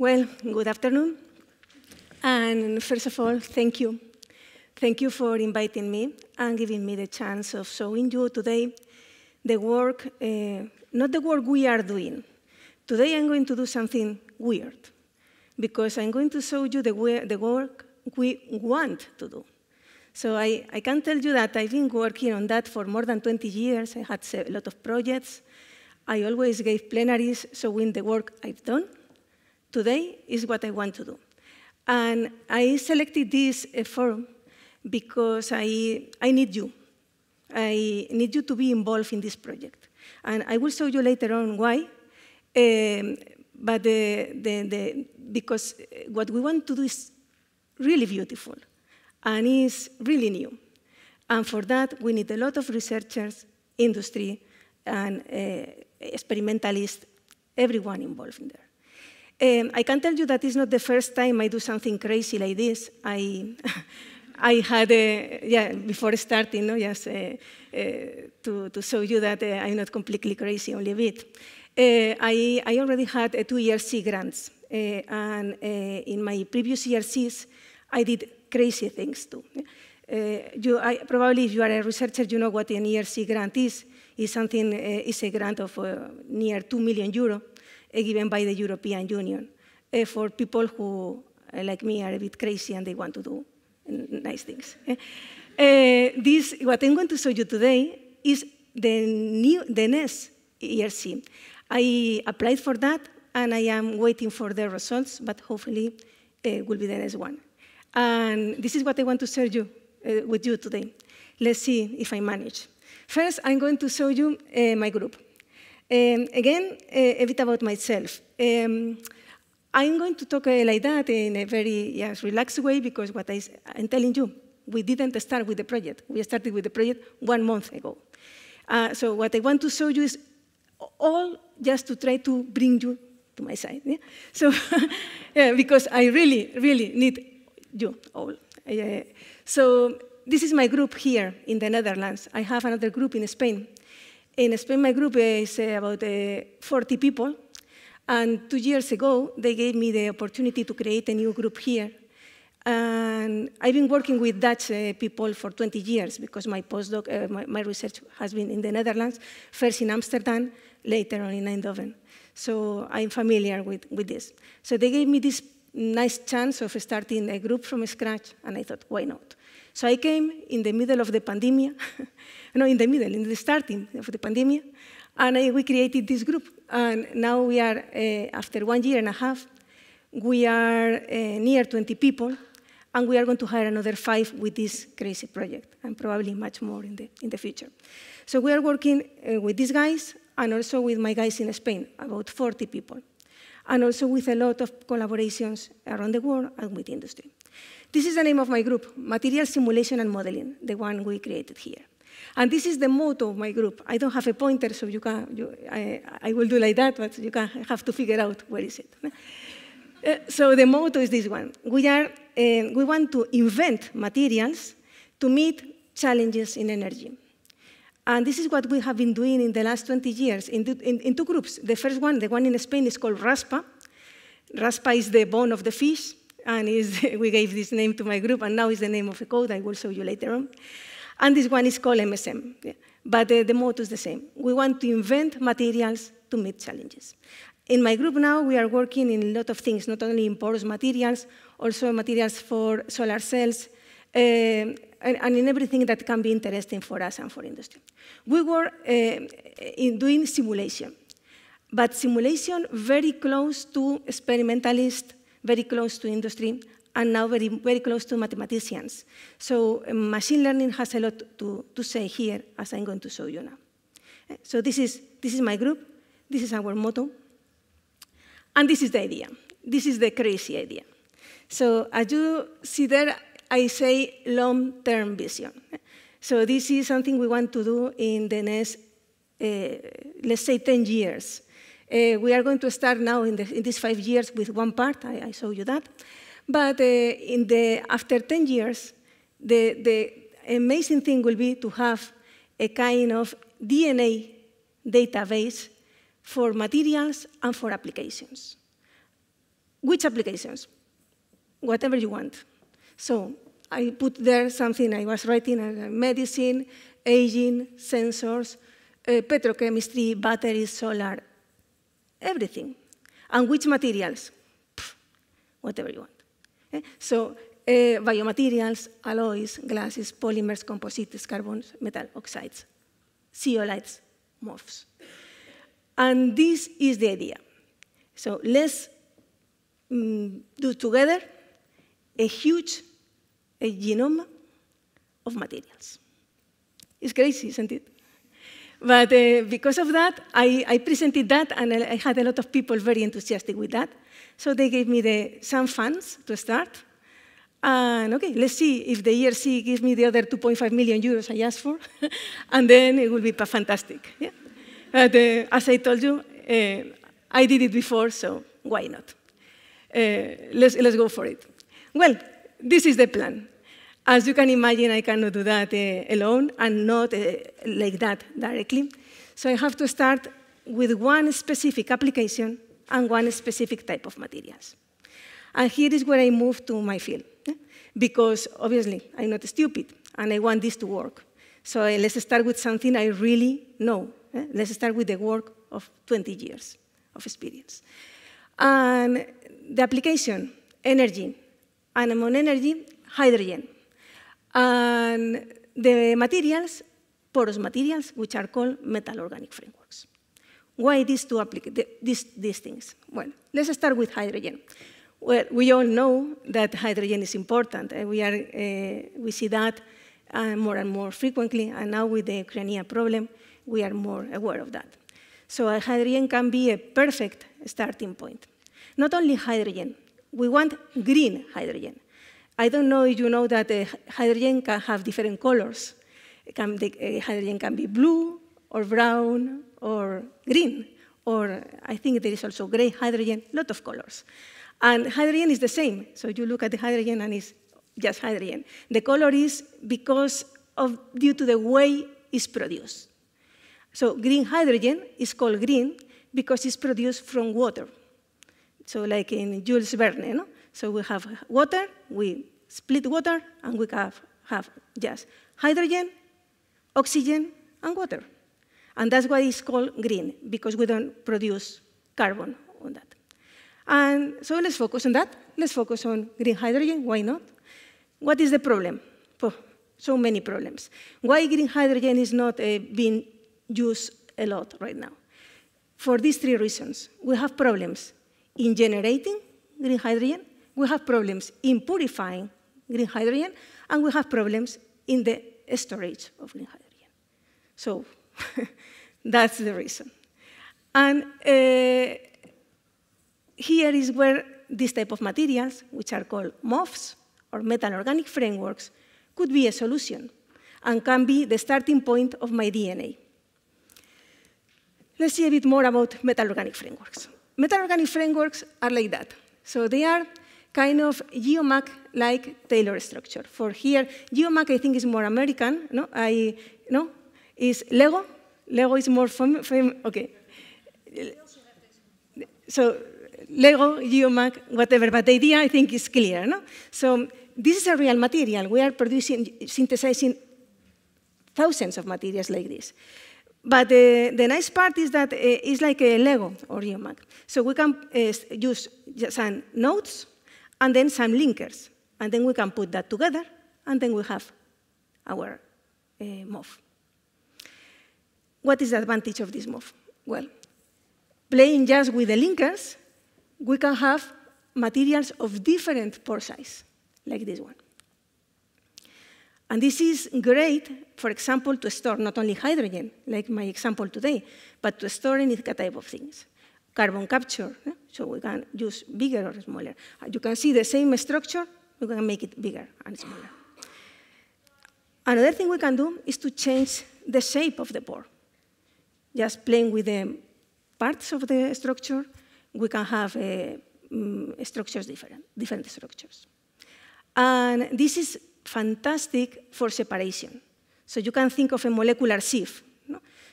Well, good afternoon. And first of all, thank you. Thank you for inviting me and giving me the chance of showing you today the work, uh, not the work we are doing. Today I'm going to do something weird because I'm going to show you the, the work we want to do. So I, I can tell you that I've been working on that for more than 20 years. I had a lot of projects. I always gave plenaries showing the work I've done today is what I want to do. And I selected this uh, forum because I, I need you. I need you to be involved in this project. And I will show you later on why. Um, but the, the, the, because uh, what we want to do is really beautiful and is really new. And for that, we need a lot of researchers, industry, and uh, experimentalists, everyone involved in there. Um, I can tell you that it's not the first time I do something crazy like this. I, I had, a, uh, yeah, before starting, no, just uh, uh, to, to show you that uh, I'm not completely crazy, only a bit. Uh, I, I already had uh, two ERC grants, and in my previous ERCs, I did crazy things too. you, I, probably if you are a researcher, you know what an ERC grant is. It's something, it's a grant of near 2 million euro. Eh, given by the European Union eh, for people who, eh, like me, are a bit crazy and they want to do nice things. this, what I'm going to show you today is the, new, the next ERC. I applied for that, and I am waiting for the results, but hopefully it will be the next one. And this is what I want to share you, uh, with you today. Let's see if I manage. First, I'm going to show you uh, my group. Um, again, uh, a bit about myself. Um, I'm going to talk uh, like that in a very yes, relaxed way because what I, am telling you, we didn't start with the project. We started with the project one month ago. Uh, so what I want to show you is all just to try to bring you to my side. Yeah? So yeah, because I really, really need you all. Uh, so this is my group here in the Netherlands. I have another group in Spain. In Spain, my group is uh, about uh, 40 people. And two years ago, they gave me the opportunity to create a new group here. And I've been working with Dutch uh, people for 20 years because my postdoc, uh, my, my, research has been in the Netherlands, first in Amsterdam, later on in Eindhoven. So I'm familiar with, with this. So they gave me this nice chance of starting a group from scratch, and I thought, why not? So I came in the middle of the pandemic, no, in the middle, in the starting of the pandemic, and I, we created this group. And now we are, uh, after one year and a half, we are uh, near 20 people, and we are going to hire another five with this crazy project, and probably much more in the, in the future. So we are working uh, with these guys, and also with my guys in Spain, about 40 people, and also with a lot of collaborations around the world and with industry. This is the name of my group, Material Simulation and Modeling, the one we created here. And this is the motto of my group. I don't have a pointer, so you can, you, I, I, will do like that, but you can have to figure out where is it. Uh, so the motto is this one. We, are, uh, we want to invent materials to meet challenges in energy. And this is what we have been doing in the last 20 years in, the, in, in two groups. The first one, the one in Spain, is called RASPA. RASPA is the bone of the fish and we gave this name to my group, and now is the name of a code. I will show you later on. And this one is called MSM, yeah. but uh, the motto is the same. We want to invent materials to meet challenges. In my group now, we are working in a lot of things, not only in porous materials, also materials for solar cells, uh, and, and, in everything that can be interesting for us and for industry. We were uh, in doing simulation, but simulation very close to experimentalist very close to industry, and now very, very close to mathematicians. So eh, machine learning has a lot to, to say here, as I'm going to show you now. Eh, so this is, this is my group, this is our motto, and this is the idea. This is the crazy idea. So as you see there, I say long-term vision. So this is something we want to do in the next, uh, let's say, 10 years. Uh, we are going to start now in, the, in these five years with one part, I, I show you that. But uh, in the, after 10 years, the, the amazing thing will be to have a kind of DNA database for materials and for applications. Which applications? Whatever you want. So I put there something I was writing, uh, medicine, aging, sensors, uh, petrochemistry, batteries, solar, everything. And which materials? Pff, whatever you want. Eh? So uh, biomaterials, alloys, glasses, polymers, composites, carbons, metal oxides, zeolites, morphs. And this is the idea. So let's mm, do together a huge a genome of materials. It's crazy, isn't it? But uh, because of that, I, I, presented that, and I had a lot of people very enthusiastic with that. So they gave me the, some funds to start. And OK, let's see if the ERC gives me the other 2.5 million euros I asked for. and then it will be fantastic. Yeah? But uh, as I told you, uh, I did it before, so why not? Uh, let's, let's go for it. Well, this is the plan. As you can imagine, I cannot do that uh, alone and not uh, like that directly. So I have to start with one specific application and one specific type of materials. And here is where I move to my field, eh, because obviously I'm not stupid and I want this to work. So let's start with something I really know. Let's start with the work of 20 years of experience. And the application, energy, and among energy, hydrogen and the materials, porous materials, which are called metal organic frameworks. Why these two these, these things? Well, let's start with hydrogen. Well, we all know that hydrogen is important, we, are, uh, we see that uh, more and more frequently, and now with the Ukrainian problem, we are more aware of that. So hydrogen can be a perfect starting point. Not only hydrogen, we want green hydrogen. I don't know if you know that the uh, hydrogen can have different colors. Can, the uh, hydrogen can be blue or brown or green, or I think there is also gray hydrogen, a lot of colors. And hydrogen is the same. So you look at the hydrogen and it's just hydrogen. The color is because of due to the way it's produced. So green hydrogen is called green because it's produced from water. So like in Jules Verne, no? So we have water, we split water, and we have, have just hydrogen, oxygen, and water. And that's why it's called green, because we don't produce carbon on that. And so let's focus on that. Let's focus on green hydrogen. Why not? What is the problem? Oh, so many problems. Why green hydrogen is not uh, being used a lot right now? For these three reasons. We have problems in generating green hydrogen, we have problems in purifying green hydrogen, and we have problems in the storage of green hydrogen. So that's the reason. And uh, here is where this type of materials, which are called MOFs, or metal organic frameworks, could be a solution and can be the starting point of my DNA. Let's see a bit more about metal organic frameworks. Metal organic frameworks are like that. So they are kind of geomac-like Taylor structure. For here, geomac I think is more American. No, I no is Lego. Lego is more famous. Fam okay. So Lego, geomac, whatever. But the idea I think is clear. No. So this is a real material. We are producing, synthesizing thousands of materials like this. But the nice part is that uh, eh, it's like a Lego or Geomac. So we can uh, use some nodes and then some linkers. And then we can put that together, and then we have our uh, move. What is the advantage of this move? Well, playing just with the linkers, we can have materials of different pore size, like this one. And this is great, for example, to store not only hydrogen, like my example today, but to store any type of things carbon capture. Eh? So we can use bigger or smaller. Uh, you can see the same structure, we can make it bigger and smaller. Another thing we can do is to change the shape of the pore. Just playing with the parts of the structure, we can have um, structures different, different structures. And this is fantastic for separation. So you can think of a molecular sieve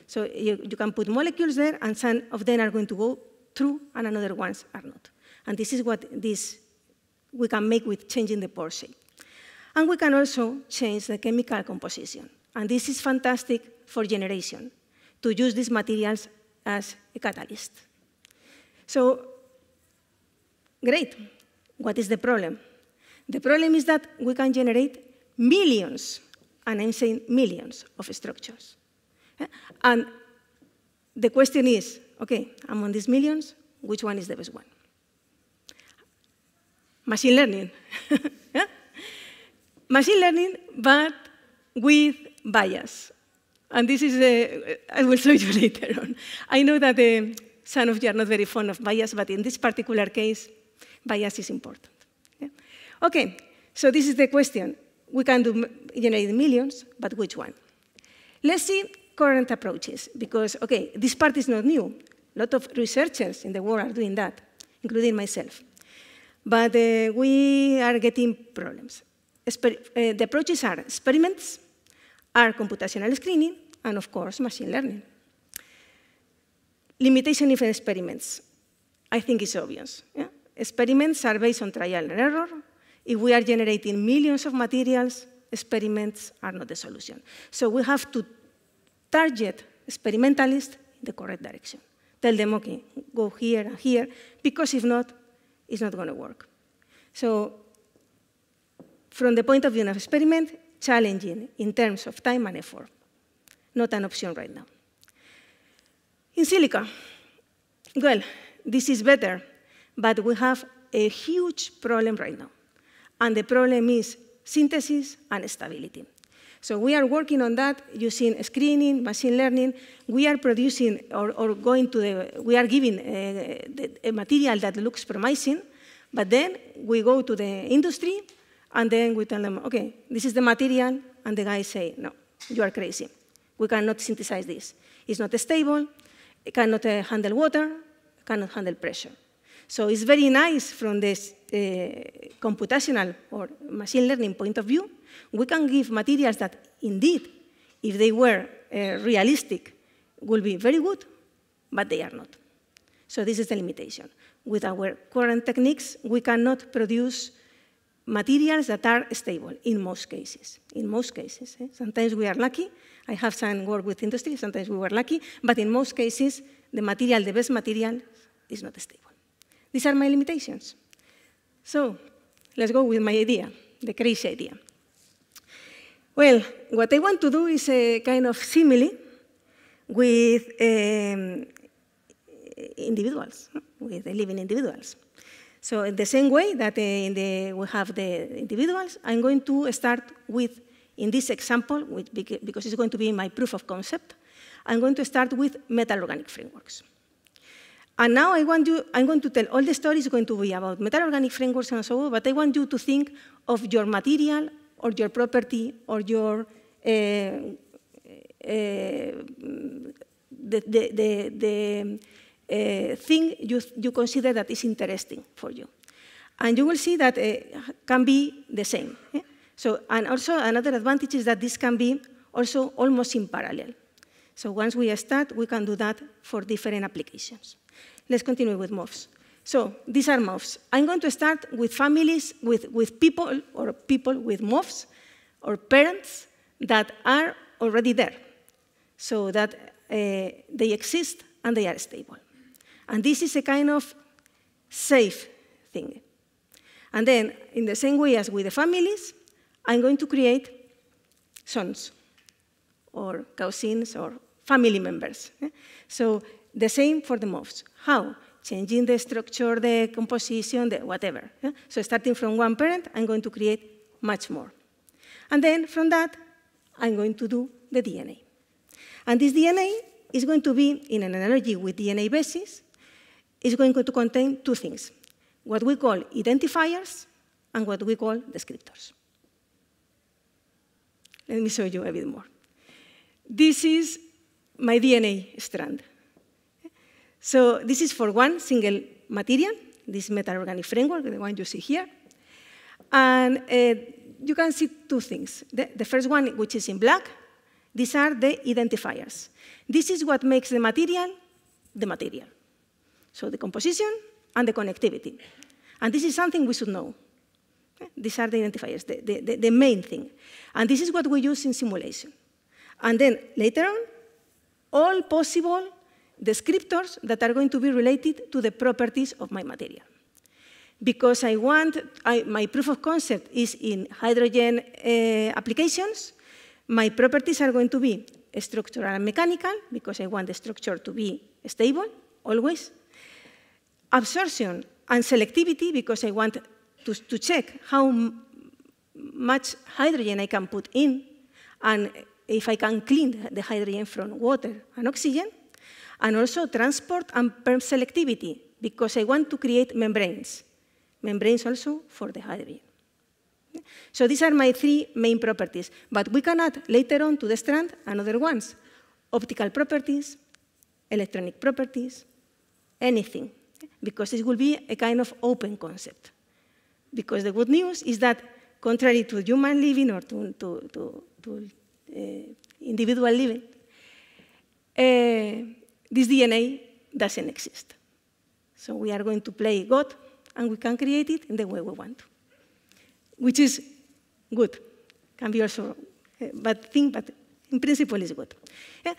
so you, you can put molecules there, and some of them are going to go through, and another ones are not. And this is what this we can make with changing the pore shape. And we can also change the chemical composition. And this is fantastic for generation, to use these materials as a catalyst. So, great. What is the problem? The problem is that we can generate millions, and I'm saying millions, of structures. And the question is, okay, among these millions, which one is the best one? Machine learning. Machine learning, but with bias. And this is, a, uh, I will show you later on. I know that the um, some of you are not very fond of bias, but in this particular case, bias is important. Yeah? Okay, so this is the question. We can do generate millions, but which one? Let's see current approaches because, okay, this part is not new. A lot of researchers in the world are doing that, including myself. But uh, we are getting problems. Exper uh, the approaches are experiments, are computational screening, and of course, machine learning. Limitation of experiments, I think it's obvious. Yeah? Experiments are based on trial and error. If we are generating millions of materials, experiments are not the solution. So we have to target experimentalists in the correct direction. Tell them, okay, go here and here, because if not, it's not going to work. So from the point of view of experiment, challenging in terms of time and effort. Not an option right now. In silica, well, this is better, but we have a huge problem right now. And the problem is synthesis and stability. So we are working on that using screening, machine learning. We are producing or, or going to the, we are giving a, uh, a, material that looks promising, but then we go to the industry and then we tell them, okay, this is the material, and the guys say, no, you are crazy. We cannot synthesize this. It's not stable, it cannot uh, handle water, it cannot handle pressure. So it's very nice from this uh, computational or machine learning point of view, we can give materials that indeed, if they were uh, realistic, would be very good, but they are not. So this is the limitation. With our current techniques, we cannot produce materials that are stable in most cases. In most cases. Eh? Sometimes we are lucky. I have some work with industry, sometimes we were lucky, but in most cases, the material, the best material, is not stable. These are my limitations. So let's go with my idea, the crazy idea. Well, what I want to do is a kind of simile with um, individuals, with living individuals. So in the same way that uh, the, we have the individuals, I'm going to start with, in this example, with, because it's going to be my proof of concept, I'm going to start with metal organic frameworks. And now I want you, I'm going to tell all the stories going to be about metal organic frameworks and so on, but I want you to think of your material or your property or your uh, the, the, the, the eh, thing you, you consider that is interesting for you. And you will see that it can be the same. Yeah? So, and also another advantage is that this can be also almost in parallel. So once we start, we can do that for different applications. Let's continue with MOVs. So these are MOFs. I'm going to start with families, with, with people, or people with MOFs, or parents that are already there, so that uh, they exist and they are stable. And this is a kind of safe thing. And then, in the same way as with the families, I'm going to create sons, or cousins, or family members. Eh? So the same for the MOFs. How? changing the structure, the composition, the whatever. Yeah? So starting from one parent, I'm going to create much more. And then from that, I'm going to do the DNA. And this DNA is going to be, in an analogy with DNA bases, is going to contain two things, what we call identifiers and what we call descriptors. Let me show you a bit more. This is my DNA strand. So this is for one single material, this metal organic framework, the one you see here. And uh, you can see two things. The, the first one, which is in black, these are the identifiers. This is what makes the material the material. So the composition and the connectivity. And this is something we should know. These are the identifiers, the, the, the main thing. And this is what we use in simulation. And then later on, all possible descriptors that are going to be related to the properties of my material. Because I want, I, my proof of concept is in hydrogen uh, applications, my properties are going to be structural and mechanical, because I want the structure to be stable, always. Absorption and selectivity, because I want to, to check how much hydrogen I can put in and if I can clean the hydrogen from water and oxygen and also transport and perm selectivity, because I want to create membranes. Membranes also for the hydrogen. So these are my three main properties, but we can add later on to the strand another ones, optical properties, electronic properties, anything, because this will be a kind of open concept. Because the good news is that contrary to human living or to, to, to, to uh, individual living, uh, this DNA doesn't exist. So we are going to play God, and we can create it in the way we want to, which is good. Can be also a eh, bad thing, but in principle is good. Yeah?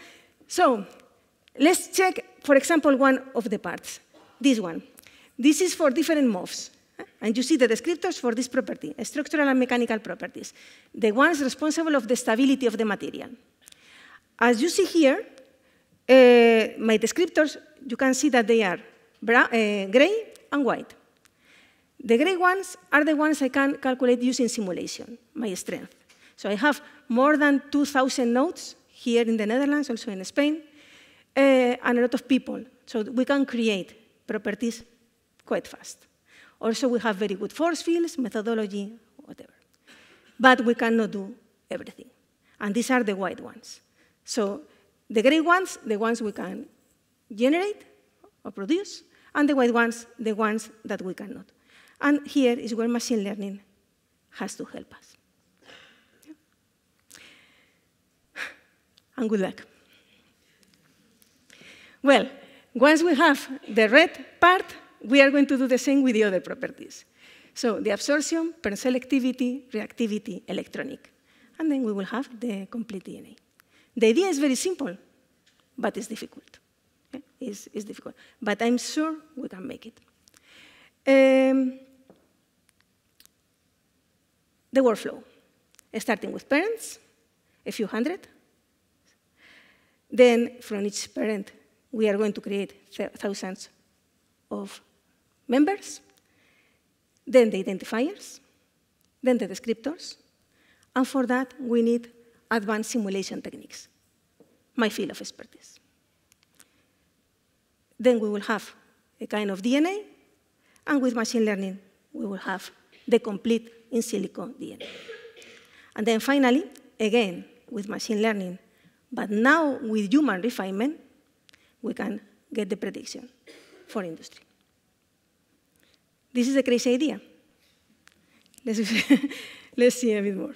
So let's check, for example, one of the parts, this one. This is for different morphs. Eh? And you see the descriptors for this property, structural and mechanical properties, the ones responsible of the stability of the material. As you see here, Eh, my descriptors, you can see that they are eh, gray and white. The gray ones are the ones I can calculate using simulation, my strength. So I have more than 2,000 nodes here in the Netherlands, also in Spain, uh, and a lot of people. So we can create properties quite fast. Also, we have very good force fields, methodology, whatever. But we cannot do everything. And these are the white ones. So the grey ones, the ones we can generate or produce, and the white ones, the ones that we cannot. And here is where machine learning has to help us. And good luck. Well, once we have the red part, we are going to do the same with the other properties. So the absorption, per selectivity, reactivity, electronic. And then we will have the complete DNA. The idea is very simple, but it's difficult. Okay? It's, it's, difficult. But I'm sure we can make it. Um, the workflow, starting with parents, a few hundred. Then from each parent, we are going to create thousands of members, then the identifiers, then the descriptors, and for that we need advanced simulation techniques, my field of expertise. Then we will have a kind of DNA, and with machine learning, we will have the complete in silico DNA. And then finally, again, with machine learning, but now with human refinement, we can get the prediction for industry. This is a crazy idea. Let's, see a bit more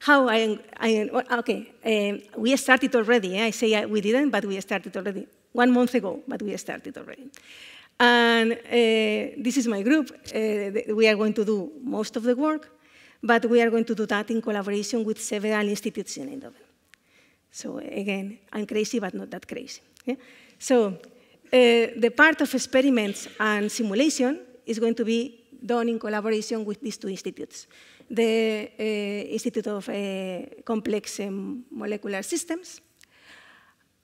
how I, I okay, um, we started already. Eh? I say uh, we didn't, but we started already. One month ago, but we started already. And uh, this is my group. Uh, we are going to do most of the work, but we are going to do that in collaboration with several institutes in Eindhoven. So again, I'm crazy, but not that crazy. Yeah? So uh, the part of experiments and simulation is going to be done in collaboration with these two institutes, the eh, Institute of eh, Complex eh, Molecular Systems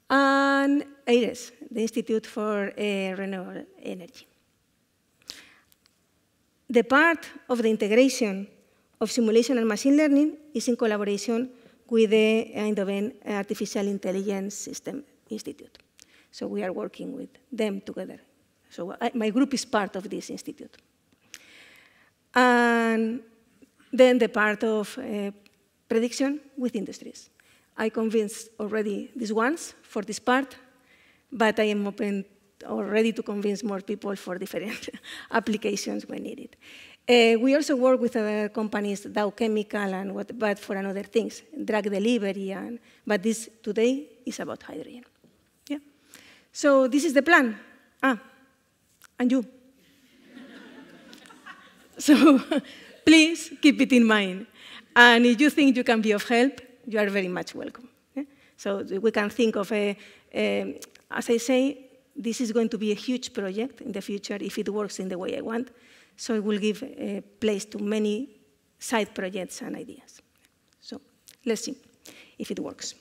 and AIRES, the Institute for Renewable Energy. The part of the integration of simulation and machine learning is in collaboration with the Eindhoven Artificial Intelligence System Institute. So we are working with them together. So my group is part of this institute. And then the part of uh, prediction with industries. I convinced already these ones for this part, but I am open or ready to convince more people for different applications when needed. Uh, we also work with other eh, companies, Dow Chemical and what, but for another things, drug delivery, and, but this today is about hydrogen. Yeah. So this is the plan. Ah, and you. So please keep it in mind. And if you think you can be of help, you are very much welcome. Yeah? So we can think of a, a, as I say, this is going to be a huge project in the future if it works in the way I want. So it will give a eh, place to many side projects and ideas. So let's see if it works.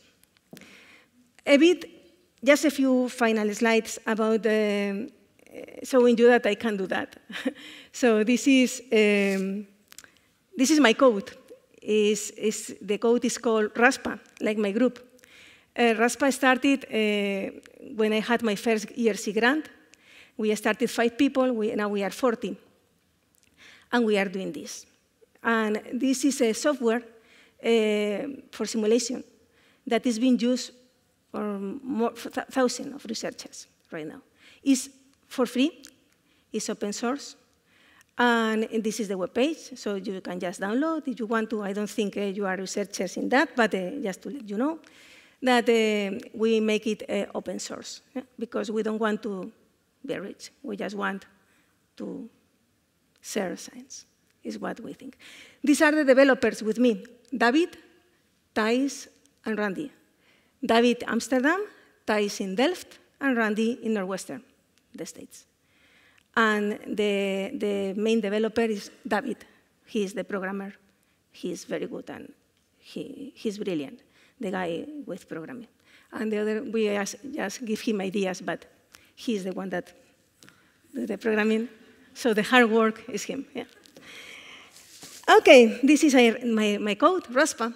A bit, just a few final slides about the eh, Eh, so when you that I can do that. so this is, um, this is my code. Is, is, the code is called RASPA, like my group. Uh, RASPA started uh, when I had my first ERC grant. We started five people, we, now we are 40. And we are doing this. And this is a software uh, for simulation that is being used for, more, for thousands of researchers right now. It's for free. It's open source. And this is the web page, so you can just download if you want to. I don't think uh, you are researchers in that, but uh, just to let you know that uh, we make it uh, open source yeah? because we don't want to be rich. We just want to share science, is what we think. These are the developers with me, David, Thais, and Randy. David Amsterdam, Thais in Delft, and Randy in Northwestern the States. And the, the main developer is David. He is the programmer. He is very good and he, he's brilliant, the guy with programming. And the other, we ask, just give him ideas, but he's the one that do the programming. So the hard work is him, yeah. Okay, this is my, my code, RASPA.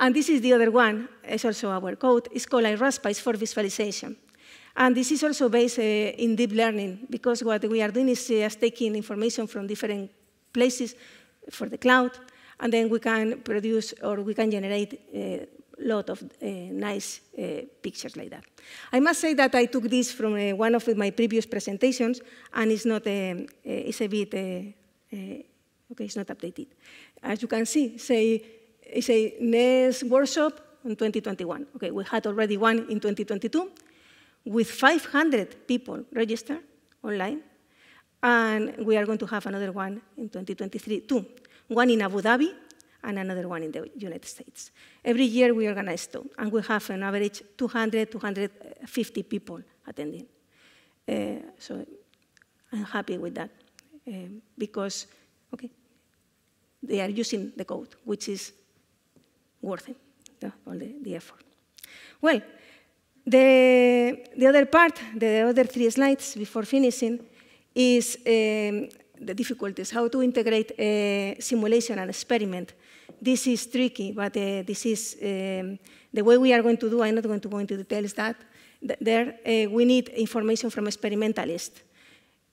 And this is the other one. It's also our code. It's called iRASPA. It's for visualization. And this is also based uh, in deep learning, because what we are doing is just taking information from different places for the cloud, and then we can produce or we can generate a uh, lot of uh, nice uh, pictures like that. I must say that I took this from uh, one of my previous presentations, and it's not a, uh, uh, it's a bit okay, it's not updated. As you can see, say it's a NES workshop in 2021. Okay, we had already one in 2022 with 500 people registered online, and we are going to have another one in 2023, two, one in Abu Dhabi and another one in the United States. Every year we organize two, and we have an average 200, 250 people attending. Uh, so I'm happy with that uh, because, okay, they are using the code, which is worth it, the, all the, the effort. Well, the, the other part, the other three slides before finishing, is um, the difficulties, how to integrate uh, simulation and experiment. This is tricky, but uh, this is um, the way we are going to do. I'm not going to go into details that. there, uh, we need information from experimentalists.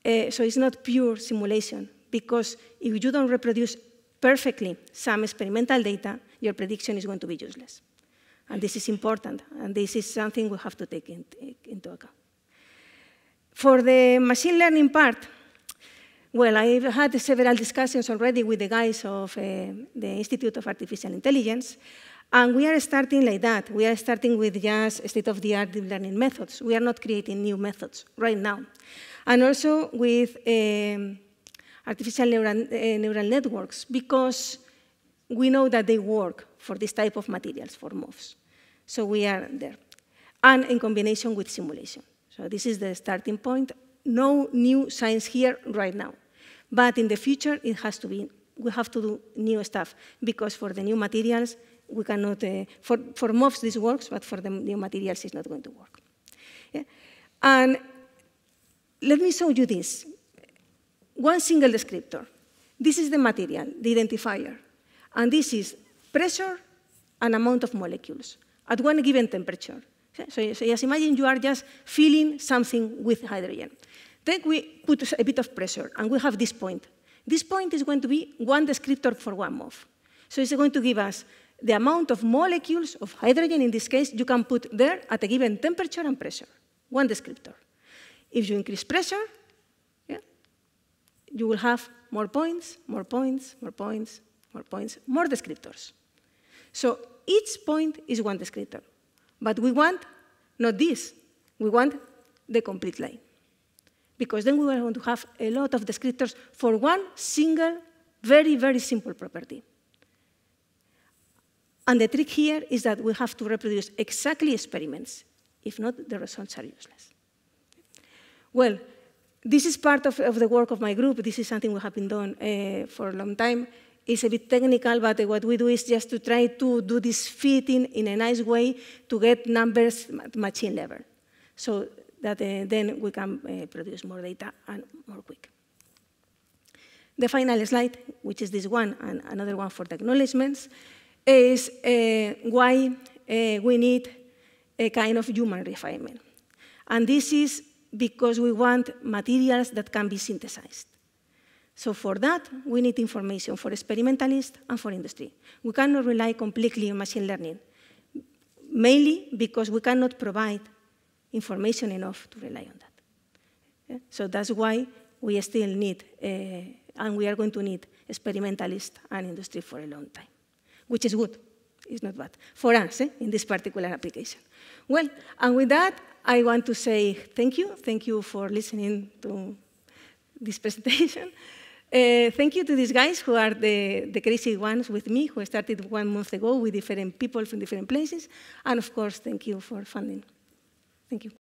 Uh, so it's not pure simulation, because if you don't reproduce perfectly some experimental data, your prediction is going to be useless. And this is important, and this is something we have to take in, into account. For the machine learning part, well, I've had several discussions already with the guys of uh, the Institute of Artificial Intelligence, and we are starting like that. We are starting with just state-of-the-art deep learning methods. We are not creating new methods right now. And also with um, artificial neural, uh, neural networks, because we know that they work for this type of materials, for MOFs. So we are there. And in combination with simulation. So this is the starting point. No new science here right now. But in the future, it has to be, we have to do new stuff because for the new materials, we cannot, uh, for, for MOFs this works, but for the new materials it's not going to work. Yeah? And let me show you this. One single descriptor. This is the material, the identifier. And this is pressure and amount of molecules at one given temperature. So, so just imagine you are just filling something with hydrogen. Then we put a bit of pressure, and we have this point. This point is going to be one descriptor for one move. So it's going to give us the amount of molecules of hydrogen, in this case, you can put there at a given temperature and pressure, one descriptor. If you increase pressure, yeah, you will have more points, more points, more points, more points, more descriptors. So each point is one descriptor. But we want not this. We want the complete line. Because then we are going to have a lot of descriptors for one single, very, very simple property. And the trick here is that we have to reproduce exactly experiments. If not, the results are useless. Well, this is part of, of the work of my group. This is something we have been doing uh, for a long time. It's a bit technical, but what we do is just to try to do this fitting in a nice way to get numbers at machine level. So that uh, then we can uh, produce more data and more quick. The final slide, which is this one and another one for the acknowledgements, is uh, why we need a kind of human refinement. And this is because we want materials that can be synthesized. So for that, we need information for experimentalists and for industry. We cannot rely completely on machine learning, mainly because we cannot provide information enough to rely on that. Yeah? So that's why we still need, uh, and we are going to need experimentalists and industry for a long time, which is good. It's not bad for us eh, in this particular application. Well, and with that, I want to say thank you. Thank you for listening to this presentation. Eh, thank you to these guys who are the, the crazy ones with me, who started one month ago with different people from different places. And of course, thank you for funding. Thank you.